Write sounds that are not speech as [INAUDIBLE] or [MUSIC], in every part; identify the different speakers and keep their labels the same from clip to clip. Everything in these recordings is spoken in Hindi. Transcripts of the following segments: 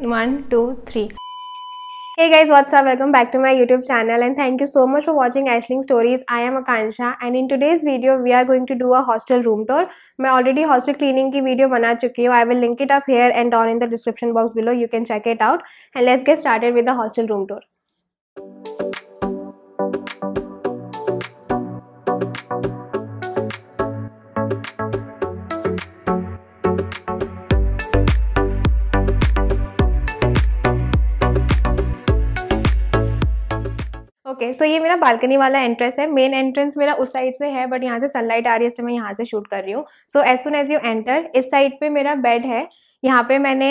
Speaker 1: One, two, three. Hey guys, what's up? Welcome back to my YouTube channel and thank you so much for watching Ashling Stories. I am Akansha and in today's video, we are going to do a hostel room tour. I already hostel cleaning ki video bana chuki ho. I will link it up here and down in the description box below. You can check it out and let's get started with the hostel room tour. Okay okay, so so ये मेरा बालकनी वाला एंट्रेंस है मेन एंट्रेंस मेरा उस साइड से है बट यहाँ से सनलाइट आ रही है इसलिए मैं यहाँ से शूट कर रही हूँ so as soon as you enter इस साइड पे मेरा बेड है यहाँ पे मैंने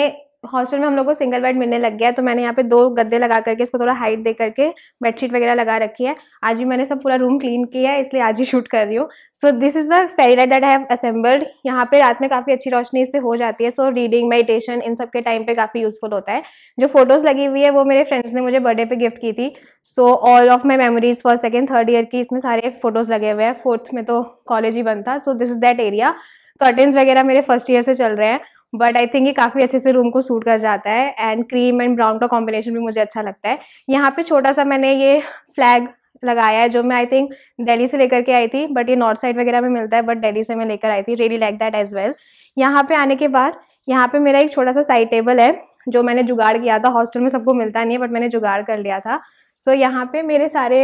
Speaker 1: हॉस्टल में हम लोग को सिंगल बेड मिलने लग गया है तो मैंने यहाँ पे दो गद्दे लगा करके इसको थोड़ा हाइट दे करके बेडशीट वगैरह लगा रखी है आज ही मैंने सब पूरा रूम क्लीन किया है इसलिए आज ही शूट कर रही हूँ so this is the fairy light that I have assembled यहाँ पे रात में काफ़ी अच्छी रोशनी इससे हो जाती है सो रीडिंग मेडिटेशन इन सब के टाइम पे काफ़ी यूजफुल होता है जो फोटोज़ लगी हुई है वो मेरे फ्रेंड्स ने मुझे बर्थडे पे गिफ्ट की थी so all of my memories for second third year की इसमें सारे फोटोज़ लगे हुए हैं फोर्थ में तो कॉलेज ही बंद था so this is that area curtains वगैरह मेरे फर्स्ट ईयर से चल रहे हैं बट आई थिंक ये काफ़ी अच्छे से रूम को सूट कर जाता है एंड क्रीम एंड ब्राउन का कॉम्बिनेशन भी मुझे अच्छा लगता है यहाँ पे छोटा सा मैंने ये फ्लैग लगाया है जो मैं आई थिंक दिल्ली से लेकर के आई थी बट ये नॉर्थ साइड वगैरह में मिलता है बट दिल्ली से मैं लेकर आई थी ready like that as well यहाँ पे आने के बाद यहाँ पे मेरा एक छोटा सा साइड टेबल है जो मैंने जुगाड़ किया था हॉस्टल में सबको मिलता नहीं है बट मैंने जुगाड़ कर लिया था सो so, यहाँ पे मेरे सारे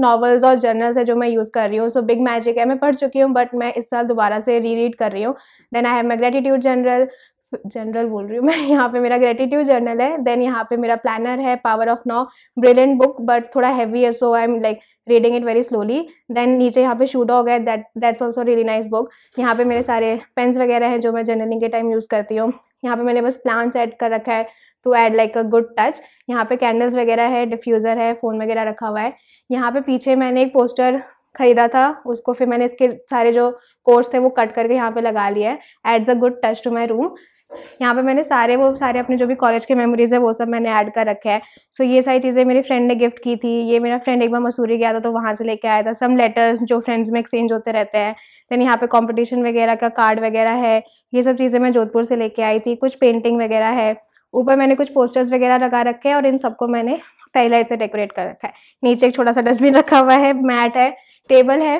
Speaker 1: नॉवल्स और जर्नल्स है जो मैं यूज़ कर रही हूँ सो बिग मैजिक है मैं पढ़ चुकी हूँ बट मैं इस साल दोबारा से री रीड कर रही हूँ then I have my gratitude journal journal बोल रही हूँ मैं [LAUGHS] यहाँ पे मेरा ग्रेटिट्यूड जर्नल है देन यहाँ पे मेरा प्लानर है power of now brilliant book but थोड़ा हैवी है so I am like reading it very slowly then नीचे यहाँ पे शूट हो गया that that's also really nice book यहाँ पे मेरे सारे पेन्स वगैरह हैं जो मैं जर्नलिंग के टाइम यूज़ करती हूँ यहाँ पे मैंने बस प्लान सेट कर रखा है to add like a good touch यहाँ पे कैंडल्स वगैरह है डिफ्यूज़र है फ़ोन वगैरह रखा हुआ है यहाँ पे पीछे मैंने एक पोस्टर ख़रीदा था उसको फिर मैंने इसके सारे जो कोर्स थे वो कट करके यहाँ पे लगा लिया है adds a good touch to my room यहाँ पे मैंने सारे वो सारे अपने जो भी कॉलेज के मेमोरीज है वो सब मैंने ऐड कर रखे है सो so, ये सारी चीज़ें मेरी फ्रेंड ने गिफ्ट की थी ये मेरा फ्रेंड एक बार मसूरी गया था तो वहाँ से लेके आया था सम लेटर्स जो फ्रेंड्स में एक्सचेंज होते रहते हैं देन यहाँ पे कंपटीशन वगैरह का कार्ड वगैरह है ये सब चीज़ें मैं जोधपुर से लेके आई थी कुछ पेंटिंग वगैरह है ऊपर मैंने कुछ पोस्टर्स वगैरह लगा रखे हैं और इन सबको मैंने फेरी से डेकोरेट कर रखा है नीचे एक छोटा सा डस्टबिन रखा हुआ है मैट है टेबल है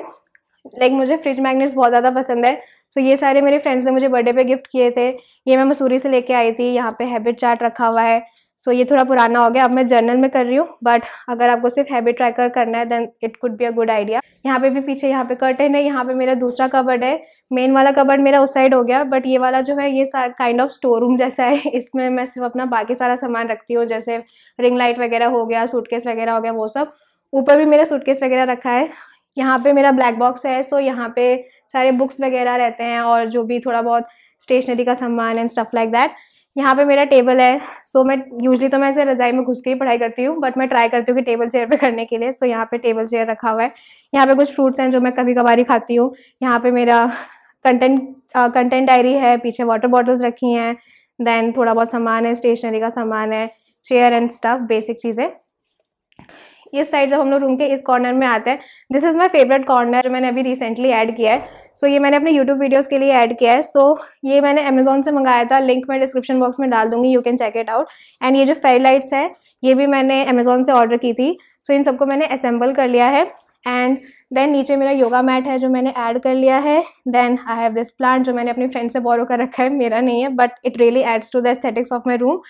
Speaker 1: लाइक मुझे फ्रिज मैग्नेट्स बहुत ज़्यादा पसंद है सो so, ये सारे मेरे फ्रेंड्स ने मुझे बर्थडे पे गिफ्ट किए थे ये मैं मसूरी से लेके आई थी यहाँ पे हैबिट चार्ट रखा हुआ है सो so, ये थोड़ा पुराना हो गया अब मैं जर्नल में कर रही हूँ बट अगर आपको सिर्फ हैबिट ट्रैकर करना है then it could be a good idea यहाँ पे भी पीछे यहाँ पे कर्टन है यहाँ पे मेरा दूसरा कबर्ड है मेन वाला कबर्ड मेरा उस साइड हो गया बट ये वाला जो है ये काइंड ऑफ स्टोर रूम जैसा है [LAUGHS] इसमें मैं सिर्फ अपना बाकी सारा सामान रखती हूँ जैसे रिंग लाइट वगैरह हो गया सूटकेस वगैरह हो गया वो सब ऊपर भी मेरा सूटकेस वगैरह रखा है यहाँ पे मेरा ब्लैक बॉक्स है सो यहाँ पे सारे बुक्स वगैरह रहते हैं और जो भी थोड़ा बहुत स्टेशनरी का सामान एंड स्टफ लाइक दैट यहाँ पे मेरा टेबल है सो so, मैं यूजली तो मैं ऐसे रजाई में घुस के ही पढ़ाई करती हूँ बट मैं ट्राई करती हूँ कि टेबल चेयर पे करने के लिए सो so, यहाँ पे टेबल चेयर रखा हुआ है यहाँ पे कुछ फ्रूट्स हैं जो मैं कभी कभार ही खाती हूँ यहाँ पे मेरा कंटेंट कंटेंट डायरी है पीछे वाटर बॉटल्स रखी हैं देन थोड़ा बहुत सामान है स्टेशनरी का सामान है चेयर एंड स्टफ बेसिक चीज़ें इस साइड जब हम लोग रूम के इस कॉर्नर में आते हैं this is my favourite corner जो मैंने अभी रिसेंटली ऐड किया है सो so, ये मैंने अपने यूट्यूब वीडियोज़ के लिए ऐड किया है सो so, ये मैंने अमेजोन से मंगाया था लिंक मैं डिस्क्रिप्शन बॉक्स में डाल दूंगी you can check it out and ये जो फेरी लाइट्स है ये भी मैंने अमेजोन से ऑर्डर की थी सो so, इन सबको मैंने असेंबल कर लिया है एंड देन नीचे मेरा योगा मैट है जो मैंने ऐड कर लिया है then I have this plant जो मैंने अपने फ्रेंड से बोरो कर रखा है मेरा नहीं है but it really adds to the aesthetics of my room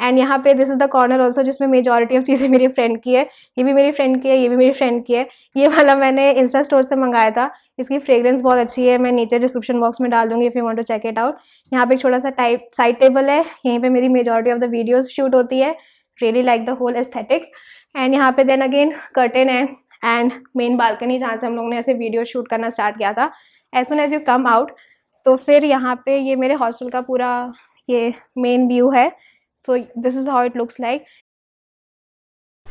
Speaker 1: and यहाँ पे this is the corner also जिसमें मेजोरिटी ऑफ चीज़ें मेरी फ्रेंड की है ये भी मेरी फ्रेंड की है ये भी मेरी फ्रेंड की है ये वाला मैंने इंस्टा स्टोर से मंगाया था इसकी फ्रेग्रेंस बहुत अच्छी है मैं नीचे डिस्क्रिप्शन बॉक्स में डाल दूँगी if you want to check it out यहाँ पे एक छोटा सा टाइप साइड टेबल है यहीं पर मेरी majority of the videos shoot होती है really like the whole aesthetics and यहाँ पे देन अगेन कर्टन है एंड मेन बालकनी जहाँ से हम लोगों ने ऐसे वीडियो शूट करना स्टार्ट किया था as soon as you come out तो फिर यहाँ पे ये मेरे हॉस्टल का पूरा ये मेन व्यू है तो this is how it looks like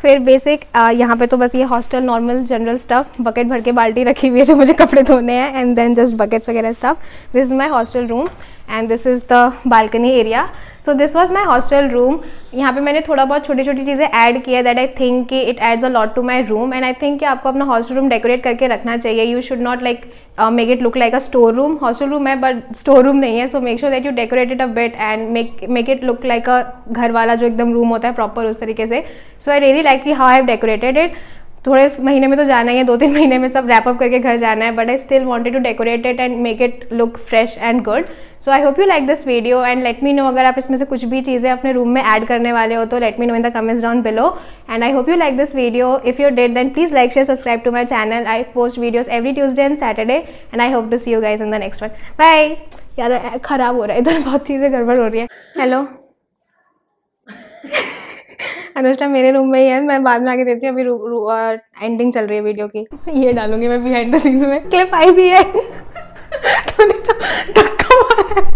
Speaker 1: फिर बेसिक यहाँ पे तो बस ये hostel normal general stuff bucket भर के बाल्टी रखी हुई है जो मुझे कपड़े धोने हैं एंड देन जस्ट बकेट्स वगैरह stuff this is my hostel room and this is the balcony area so this was my hostel room यहाँ पे मैंने थोड़ा बहुत छोटी छोटी चीज़ें ऐड किया दैट आई थिंक कि it adds a lot to my room and I think कि आपको अपना हॉस्टल रूम डेकोरेट करके रखना चाहिए you should not like make it look like a store room hostel room है बट स्टोर रूम नहीं है so make sure that you decorated a bit and make make it look like a घर वाला जो एकदम रूम होता है प्रॉपर उस तरीके से सो आई रियली लाइक की how I have decorated it थोड़े महीने में तो जाना ही है दो तीन महीने में सब रैप अप करके घर जाना है but I still wanted to decorate it and make it look fresh and good so I hope you like this video and let me know अगर आप इसमें से कुछ भी चीज़ें अपने रूम में ऐड करने वाले हो तो let me know in the comments down below and I hope you like this video if you did then please like share subscribe to my channel I post videos every Tuesday and Saturday and I hope to see you guys in the next one bye यार खराब हो रहा है इधर बहुत चीज़ें गड़बड़ हो रही है हेलो [LAUGHS] अनुष्का मेरे रूम में ही है मैं बाद में आके देती हूँ अभी रू, रू, आ, एंडिंग चल रही है वीडियो की [LAUGHS] ये डालूंगी मैं बिहाइंड द सीन्स में क्लिप आई भी [LAUGHS] तो है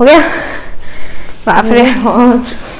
Speaker 1: हो गया बाप रे